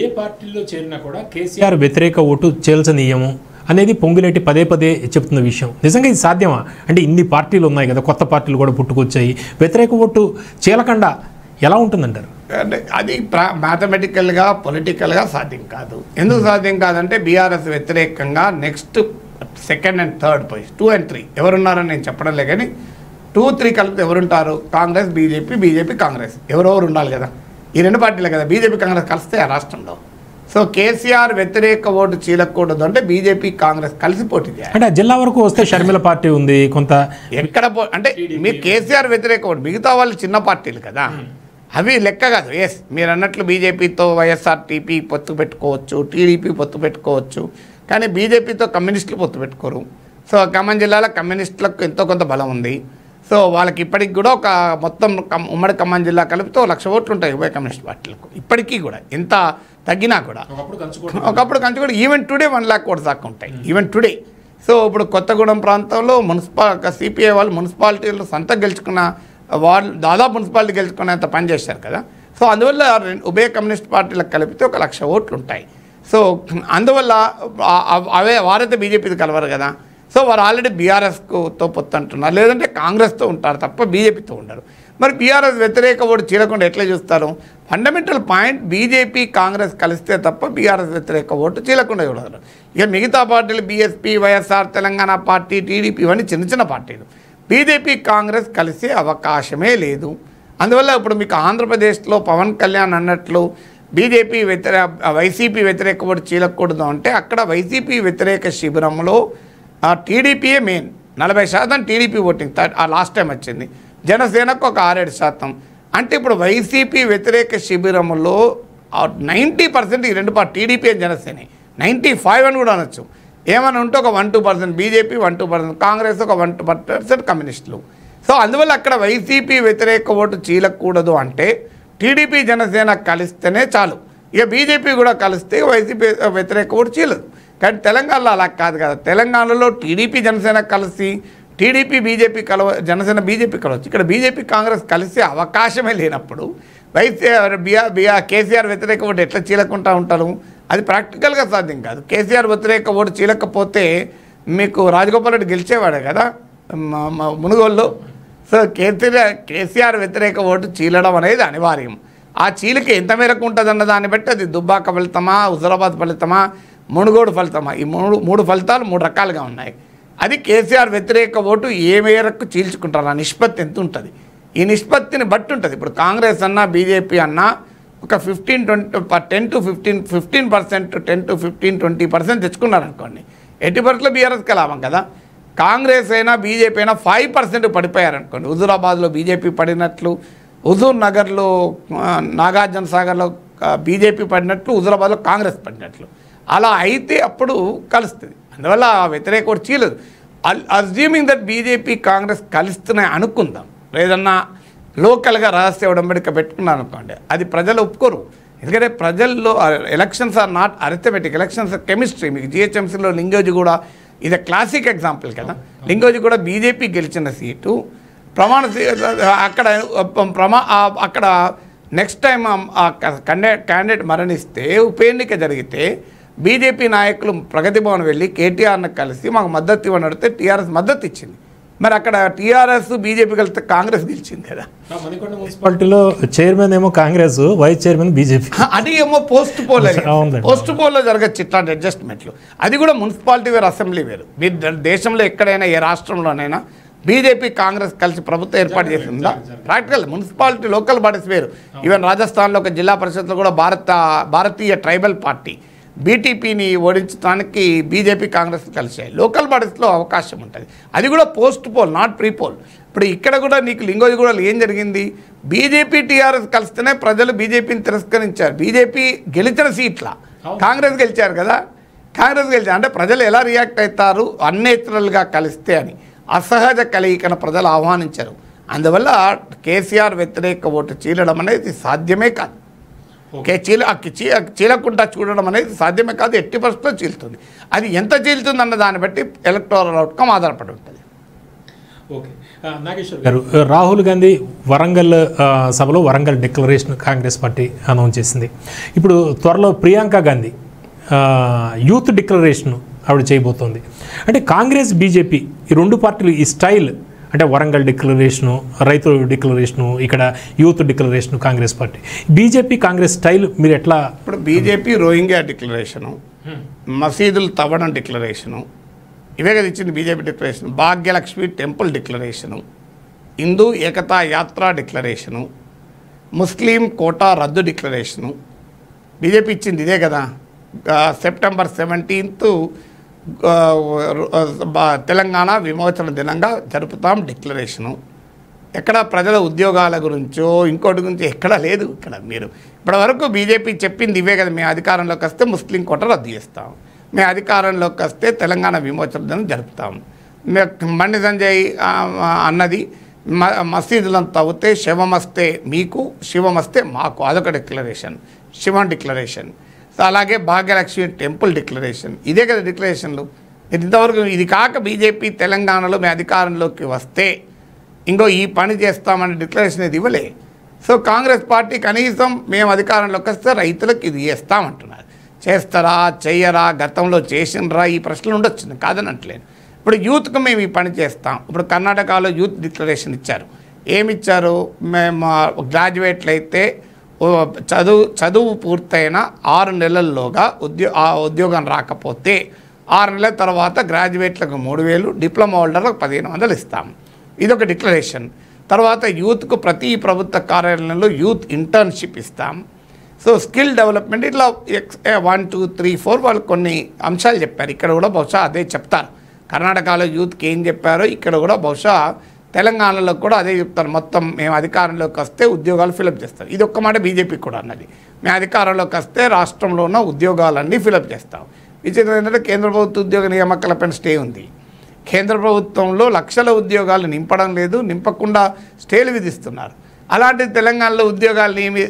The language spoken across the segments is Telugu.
ఏ పార్టీలో చేరినా కూడా కేసీఆర్ వ్యతిరేక ఓటు చేల్చనీయము అనేది పొంగులేటి పదే పదే చెప్తున్న విషయం నిజంగా ఇది సాధ్యమా అంటే ఇన్ని పార్టీలు ఉన్నాయి కదా కొత్త పార్టీలు కూడా పుట్టుకొచ్చాయి వ్యతిరేక ఓటు చీలకుండా ఎలా ఉంటుందంటారు అంటే అది ప్రా మ్యాథమెటికల్గా పొలిటికల్గా సాధ్యం కాదు ఎందుకు hmm. సాధ్యం కాదంటే బీఆర్ఎస్ వ్యతిరేకంగా next second and third position two and three ఎవరున్నారని నేను చెప్పడం లే కానీ టూ త్రీ కలిపితే ఎవరుంటారు కాంగ్రెస్ బీజేపీ బీజేపీ కాంగ్రెస్ ఎవరెవరు ఉండాలి కదా ఈ రెండు పార్టీలే కదా బీజేపీ కాంగ్రెస్ కలిస్తే ఆ రాష్ట్రంలో సో కేసీఆర్ వ్యతిరేక ఓటు చీలకూడదు అంటే బీజేపీ కాంగ్రెస్ కలిసి పోటీ చేయాలి అంటే జిల్లా వరకు వస్తే షర్మిల పార్టీ ఉంది కొంత ఎక్కడ అంటే మీరు కేసీఆర్ వ్యతిరేక ఓటు మిగతా వాళ్ళు చిన్న పార్టీలు కదా అవి లెక్క కాదు ఎస్ మీరు అన్నట్లు బీజేపీతో వైఎస్ఆర్టీపీ పొత్తు పెట్టుకోవచ్చు టీడీపీ పొత్తు పెట్టుకోవచ్చు కానీ బీజేపీతో కమ్యూనిస్టులు పొత్తు పెట్టుకోరు సో ఖమ్మం జిల్లాలో కమ్యూనిస్టులకు ఎంతో కొంత బలం ఉంది సో వాళ్ళకి ఇప్పటికి కూడా ఒక మొత్తం ఉమ్మడి ఖమ్మం జిల్లా కలిపితే లక్ష ఓట్లు ఉంటాయి ఉభయ కమ్యూనిస్ట్ పార్టీలకు ఇప్పటికీ కూడా ఎంత తగ్గినా కూడా ఒకప్పుడు కంచుకోవడం even today one lakh votes దాకా ఉంటాయి ఈవెన్ hmm. టుడే సో ఇప్పుడు కొత్తగూడెం ప్రాంతంలో మున్సిపాల్ సిపిఐ వాళ్ళు మున్సిపాలిటీలు సొంత గెలుచుకున్న వాళ్ళు దాదాపు మున్సిపాలిటీ గెలుచుకునేంత పనిచేశారు కదా సో అందువల్ల ఉభయ కమ్యూనిస్ట్ పార్టీలకు కలిపితే ఒక లక్ష ఓట్లు ఉంటాయి సో అందువల్ల అవే వారైతే బీజేపీది కలవరు కదా సో వారు ఆల్రెడీ బీఆర్ఎస్తో పొత్తు అంటున్నారు లేదంటే కాంగ్రెస్తో ఉంటారు తప్ప బీజేపీతో ఉండరు మరి బీఆర్ఎస్ వ్యతిరేక ఓటు చీలకుండా ఎట్లా చూస్తారు ఫండమెంటల్ పాయింట్ బీజేపీ కాంగ్రెస్ కలిస్తే తప్ప బీఆర్ఎస్ వ్యతిరేక ఓటు చీలకుండా చూడగలరు ఇక మిగతా పార్టీలు BSP YSR Telangana party TDP ఇవన్నీ చిన్న చిన్న పార్టీలు బీజేపీ కాంగ్రెస్ కలిసే అవకాశమే లేదు అందువల్ల ఇప్పుడు మీకు ఆంధ్రప్రదేశ్లో పవన్ కళ్యాణ్ అన్నట్లు బీజేపీ వ్యతిరేక వైసీపీ వ్యతిరేక ఓటు చీలకూడదు అంటే అక్కడ వైసీపీ వ్యతిరేక శిబిరంలో ఆ టీడీపీయే మెయిన్ నలభై శాతం టీడీపీ ఓటింగ్ ఆ లాస్ట్ టైం వచ్చింది జనసేనకు ఒక ఆరేడు శాతం అంటే ఇప్పుడు వైసీపీ వ్యతిరేక శిబిరంలో నైంటీ పర్సెంట్ ఈ రెండు పార్టీ టీడీపీ అని జనసేన నైంటీ ఫైవ్ అని కూడా అనొచ్చు ఏమైనా ఉంటే ఒక one two percent BJP one two percent Congress ఒక వన్ టూ పర్సెంట్ కమ్యూనిస్టులు సో అందువల్ల అక్కడ వైసీపీ వ్యతిరేక ఓటు చీలకూడదు అంటే టీడీపీ జనసేన కలిస్తేనే చాలు ఇక బీజేపీ కూడా కలిస్తే వైసీపీ వ్యతిరేక ఓటు చేయలేదు కానీ తెలంగాణలో అలా కాదు కదా తెలంగాణలో టీడీపీ జనసేన కలిసి టీడీపీ బీజేపీ కలవ జనసేన బీజేపీ కలవచ్చు ఇక్కడ బీజేపీ కాంగ్రెస్ కలిసే అవకాశమే లేనప్పుడు వైసీ బీఆర్ బీఆర్ కేసీఆర్ వ్యతిరేక ఓటు ఎట్లా చీలకుండా ఉంటారు అది ప్రాక్టికల్గా సాధ్యం కాదు కేసీఆర్ వ్యతిరేక ఓటు చీలకపోతే మీకు రాజగోపాల్ రెడ్డి గెలిచేవాడే కదా మునుగోళ్ళు సో కేసీఆర్ కేసీఆర్ వ్యతిరేక ఓటు చీలడం అనేది అనివార్యం ఆ చీలిక ఎంత మేరకు ఉంటుందన్న దాన్ని బట్టి అది దుబ్బాక ఫలితమా హుజరాబాద్ ఫలితమా మునుగోడు ఫలితమా ఈ మూడు మూడు ఫలితాలు మూడు రకాలుగా ఉన్నాయి అది కేసీఆర్ వ్యతిరేక ఓటు ఏ మేరకు చీల్చుకుంటారు ఆ నిష్పత్తి ఎంత ఉంటుంది ఈ నిష్పత్తిని బట్టి ఉంటుంది ఇప్పుడు కాంగ్రెస్ అన్నా బీజేపీ అన్నా ఒక fifteen twenty ten to fifteen fifteen percent ten to fifteen twenty percent తెచ్చుకున్నారనుకోండి ఎట్టి పరిస్థితుల్లో బీఆర్ఎస్కి లాభం కదా కాంగ్రెస్ అయినా బీజేపీ అయినా ఫైవ్ పర్సెంట్ పడిపోయారనుకోండి హుజురాబాద్లో బీజేపీ పడినట్లు హుజూర్ నగర్లో నాగార్జున సాగర్లో బీజేపీ పడినట్లు హుజూరాబాద్లో కాంగ్రెస్ పడినట్లు అలా అయితే అప్పుడు కలుస్తుంది అందువల్ల ఆ వ్యతిరేక కూడా చీలదు అజ్యూమింగ్ దట్ బీజేపీ కాంగ్రెస్ కలుస్తున్నాయి అనుకుందాం లేదన్నా లోకల్గా రహస్య ఉడంబడిక పెట్టుకున్నాను అనుకోండి అది ప్రజలు ఒప్పుకోరు ఎందుకంటే ప్రజల్లో elections are not arithmetic elections chemistry మీకు జిహెచ్ఎంసీలో లింగోజ్ కూడా ఇది క్లాసిక్ ఎగ్జాంపుల్ కదా లింగోజ్ కూడా బీజేపీ గెలిచిన సీటు ప్రమాణ అక్కడ ప్రమా అక్కడ నెక్స్ట్ టైం కండే క్యాండిడేట్ మరణిస్తే ఉప ఎన్నిక జరిగితే బీజేపీ నాయకులు ప్రగతి భవన్ వెళ్ళి కేటీఆర్ని కలిసి మాకు మద్దతు ఇవ్వని అడిగితే టీఆర్ఎస్ మద్దతు ఇచ్చింది మరి అక్కడ టీఆర్ఎస్ బీజేపీ కలిస్తే కాంగ్రెస్ గెలిచింది కదా మున్సిపాలిటీలో చైర్మన్ ఏమో కాంగ్రెస్ వైస్ చైర్మన్ బీజేపీ అది ఏమో పోస్ట్ పోల్ పోస్ట్ పోల్లో జరగచ్చు ఇట్లాంటి అడ్జస్ట్మెంట్లు అది కూడా మున్సిపాలిటీ వేరు అసెంబ్లీ వేరు మీరు దేశంలో ఎక్కడైనా ఏ రాష్ట్రంలోనైనా బీజేపీ కాంగ్రెస్ కలిసి ప్రభుత్వం ఏర్పాటు చేసిందా ప్రాక్టికల్ మున్సిపాలిటీ లోకల్ బాడీస్ వేరు ఈవెన్ రాజస్థాన్లో ఒక జిల్లా పరిషత్లో కూడా భారత భారతీయ ట్రైబల్ పార్టీ బీటీపీని ఓడించడానికి బీజేపీ కాంగ్రెస్ కలిసాయి లోకల్ బాడీస్లో అవకాశం ఉంటుంది అది కూడా post poll not pre poll ఇప్పుడు ఇక్కడ కూడా నీకు లింగోజ్ కూడా ఏం జరిగింది బీజేపీ టీఆర్ఎస్ కలిస్తేనే ప్రజలు బీజేపీని తిరస్కరించారు బీజేపీ గెలిచిన సీట్ల కాంగ్రెస్ గెలిచారు కదా కాంగ్రెస్ గెలిచారు అంటే ప్రజలు ఎలా రియాక్ట్ అవుతారు అన్నేచురల్గా కలిస్తే అని అసహజ కలయికను ప్రజలు ఆహ్వానించారు అందువల్ల కేసీఆర్ వ్యతిరేక ఓటు చీలడం అనేది సాధ్యమే కాదు ఓకే చీల చీలకుండా చూడడం అనేది సాధ్యమే కాదు ఎట్టి పరిస్థితుల్లో చీలుతుంది అది ఎంత చీలుతుంది అన్న దాన్ని బట్టి ఎలక్టోరల్ అవుట్కమ్ ఆధారపడి ఉంటుంది ఓకే నాగేశ్వర్ గారు రాహుల్ గాంధీ వరంగల్ సభలో Warangal declaration Congress party announce చేసింది ఇప్పుడు త్వరలో ప్రియాంక గాంధీ యూత్ డిక్లరేషన్ ఆవిడ చేయబోతోంది అంటే కాంగ్రెస్ బీజేపీ ఈ రెండు పార్టీలు ఈ స్టైల్ అంటే వరంగల్ డిక్లరేషను రైతుల డిక్లరేషను ఇక్కడ youth declaration Congress party BJP Congress style మీరు ఎట్లా ఇప్పుడు బీజేపీ రోహింగ్యా డిక్లరేషను hmm. మసీదులు తవ్వడం డిక్లరేషను ఇవే కదా ఇచ్చింది BJP declaration Bhagyalakshmi temple declaration Hindu Ekta Yatra declaration Muslim quota రద్దు డిక్లరేషను బీజేపీ ఇచ్చింది ఇదే కదా సెప్టెంబర్ సెవెంటీన్త్ తెలంగాణ విమోచన దినంగా జరుపుతాం డిక్లరేషను ఎక్కడ ప్రజల ఉద్యోగాల గురించో ఇంకోటి గురించి ఎక్కడ లేదు ఇక్కడ మీరు ఇప్పటివరకు బీజేపీ చెప్పింది ఇవే కదా మేము అధికారంలోకి వస్తే ముస్లిం కోట రద్దు చేస్తాం మేము అధికారంలోకి వస్తే తెలంగాణ విమోచన దినం జరుపుతాం మండి సంజయ్ అన్నది మసీదులను తవ్వితే శివమస్తే మీకు శివమస్తే మాకు అదొక డిక్లరేషన్ శివం డిక్లరేషన్ అలాగే భాగ్యలక్ష్మి టెంపుల్ డిక్లరేషన్ ఇదే కదా డిక్లరేషన్లు ఇంతవరకు ఇది కాక బీజేపీ తెలంగాణలో మీ అధికారంలోకి వస్తే ఇంకో ఈ పని చేస్తామని డిక్లరేషన్ ఇది ఇవ్వలే సో కాంగ్రెస్ పార్టీ కనీసం మేము అధికారంలోకి వస్తే రైతులకు ఇది చేస్తామంటున్నారు చేస్తారా చెయ్యరా గతంలో చేసినరా ఈ ప్రశ్నలు ఉండొచ్చు కాదని అంటలేను ఇప్పుడు యూత్కు మేము ఈ పని చేస్తాం ఇప్పుడు కర్ణాటకలో యూత్ డిక్లరేషన్ ఇచ్చారు ఏమిచ్చారు మేము గ్రాడ్యుయేట్లు అయితే చదువు చదువు పూర్తయిన ఆరు నెలల్లోగా ఉద్యో ఉద్యోగం రాకపోతే ఆరు నెలల తర్వాత గ్రాడ్యుయేట్లకు మూడు వేలు డిప్లొమా హోల్డర్లకు పదిహేను వందలు ఇస్తాం ఇదొక డిక్లరేషన్ తర్వాత యూత్కు ప్రతి ప్రభుత్వ కార్యాలయంలో యూత్ ఇంటర్న్షిప్ ఇస్తాం సో స్కిల్ డెవలప్మెంట్ ఇట్లా వన్ టూ త్రీ ఫోర్ వాళ్ళు కొన్ని అంశాలు చెప్పారు ఇక్కడ కూడా బహుశా అదే చెప్తారు కర్ణాటకలో యూత్కి ఏం చెప్పారో ఇక్కడ కూడా బహుశా తెలంగాణలో కూడా అదే చెప్తారు మొత్తం మేము అధికారంలోకి వస్తే ఉద్యోగాలు ఫిలప్ చేస్తారు ఇది ఒక్క మాట బీజేపీకి కూడా అన్నది మేము అధికారంలోకి వస్తే రాష్ట్రంలో ఉన్న ఉద్యోగాలన్నీ ఫిలప్ చేస్తాం విచిత్రం ఏంటంటే కేంద్ర ప్రభుత్వ ఉద్యోగ నియామకాల పైన స్టే ఉంది కేంద్ర ప్రభుత్వంలో లక్షల ఉద్యోగాలు నింపడం లేదు నింపకుండా స్టేలు విధిస్తున్నారు అలాంటి తెలంగాణలో ఉద్యోగాలు నియమి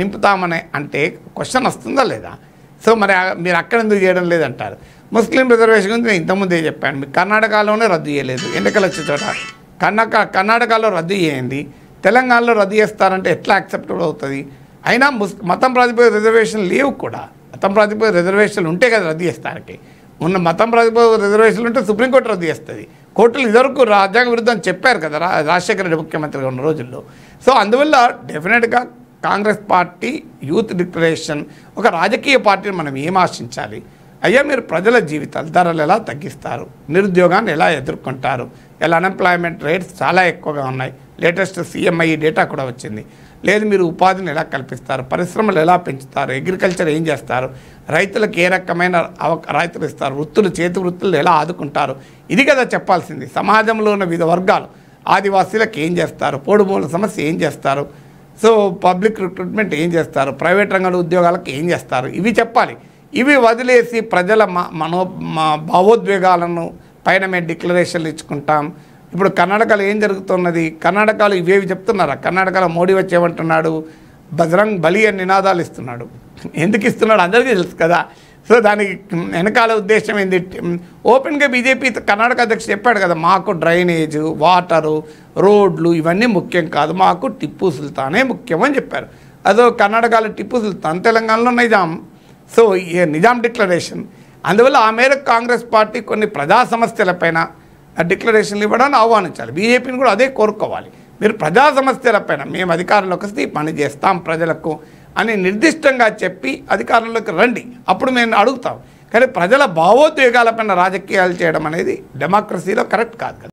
నింపుతామని అంటే క్వశ్చన్ వస్తుందా లేదా సో మరి మీరు అక్కడ ఎందుకు చేయడం లేదంటారు ముస్లిం రిజర్వేషన్ గురించి నేను ఇంతకుముందే చెప్పాను మీకు కర్ణాటకలోనే రద్దు చేయలేదు ఎన్నికలు వచ్చే చోట కర్ణక కర్ణాటకలో రద్దు చేయండి తెలంగాణలో రద్దు చేస్తారంటే ఎట్లా యాక్సెప్టబుల్ అవుతుంది అయినా మతం ప్రాతిపదిక రిజర్వేషన్ లేవు కూడా మతం ప్రాతిపదిక రిజర్వేషన్లు ఉంటే కదా రద్దు చేస్తానికి ఉన్న మతం ప్రాతిపదిక రిజర్వేషన్లు ఉంటే సుప్రీంకోర్టు రద్దు చేస్తుంది కోర్టులు ఇదివరకు రాజ్యాంగ విరుద్ధం చెప్పారు కదా రాజశేఖర రెడ్డి ముఖ్యమంత్రిగా ఉన్న రోజుల్లో సో అందువల్ల డెఫినెట్గా కాంగ్రెస్ పార్టీ యూత్ డిక్లరేషన్ ఒక రాజకీయ పార్టీని మనం ఏం ఆశించాలి అయ్యా మీరు ప్రజల జీవితాల ధరలు ఎలా తగ్గిస్తారు నిరుద్యోగాన్ని ఎలా ఎదుర్కొంటారు ఇలా అన్ఎంప్లాయ్మెంట్ రేట్స్ చాలా ఎక్కువగా ఉన్నాయి లేటెస్ట్ సిఎంఐ డేటా కూడా వచ్చింది లేదు మీరు ఉపాధిని ఎలా కల్పిస్తారు పరిశ్రమలు ఎలా పెంచుతారు అగ్రికల్చర్ ఏం చేస్తారు రైతులకు ఏ రకమైన రైతులు ఇస్తారు వృత్తులు చేతి వృత్తులు ఎలా ఆదుకుంటారు ఇది కదా చెప్పాల్సింది సమాజంలో ఉన్న వివిధ వర్గాలు ఆదివాసీలకు ఏం చేస్తారు పోడుమూల సమస్య ఏం చేస్తారు సో పబ్లిక్ రిక్రూట్మెంట్ ఏం చేస్తారు ప్రైవేట్ రంగంలో ఉద్యోగాలకు ఏం చేస్తారు ఇవి చెప్పాలి ఇవి వదిలేసి ప్రజల మనో భావోద్వేగాలను పైన మేము డిక్లరేషన్లు ఇచ్చుకుంటాం ఇప్పుడు కర్ణాటకలో ఏం జరుగుతున్నది కర్ణాటకలో ఇవేవి చెప్తున్నారా కర్ణాటకలో మోడీ వచ్చేమంటున్నాడు బజరంగ్ బలి అని నినాదాలు ఇస్తున్నాడు ఎందుకు ఇస్తున్నాడు అందరికీ తెలుసు కదా సో దానికి వెనకాల ఉద్దేశం ఏంది ఓపెన్గా బీజేపీ కర్ణాటక అధ్యక్షుడు చెప్పాడు కదా మాకు డ్రైనేజ్ వాటరు రోడ్లు ఇవన్నీ ముఖ్యం కాదు మాకు టిప్పు సుల్తానే ముఖ్యం అని చెప్పారు అదో కర్ణాటకలో టిప్పు సుల్తాన్ తెలంగాణలో నిజాం సో నిజాం డిక్లరేషన్ అందువల్ల ఆ మేరకు కాంగ్రెస్ పార్టీ కొన్ని ప్రజా సమస్యలపైన డిక్లరేషన్లు ఇవ్వడానికి ఆహ్వానించాలి బీజేపీని కూడా అదే కోరుకోవాలి మీరు ప్రజా సమస్యలపైన మేము అధికారంలోకి వస్తే ఈ పని చేస్తాం ప్రజలకు అని నిర్దిష్టంగా చెప్పి అధికారంలోకి రండి అప్పుడు మేము అడుగుతాం కానీ ప్రజల భావోద్వేగాలపైన రాజకీయాలు చేయడం అనేది డెమోక్రసీలో కరెక్ట్ కాదు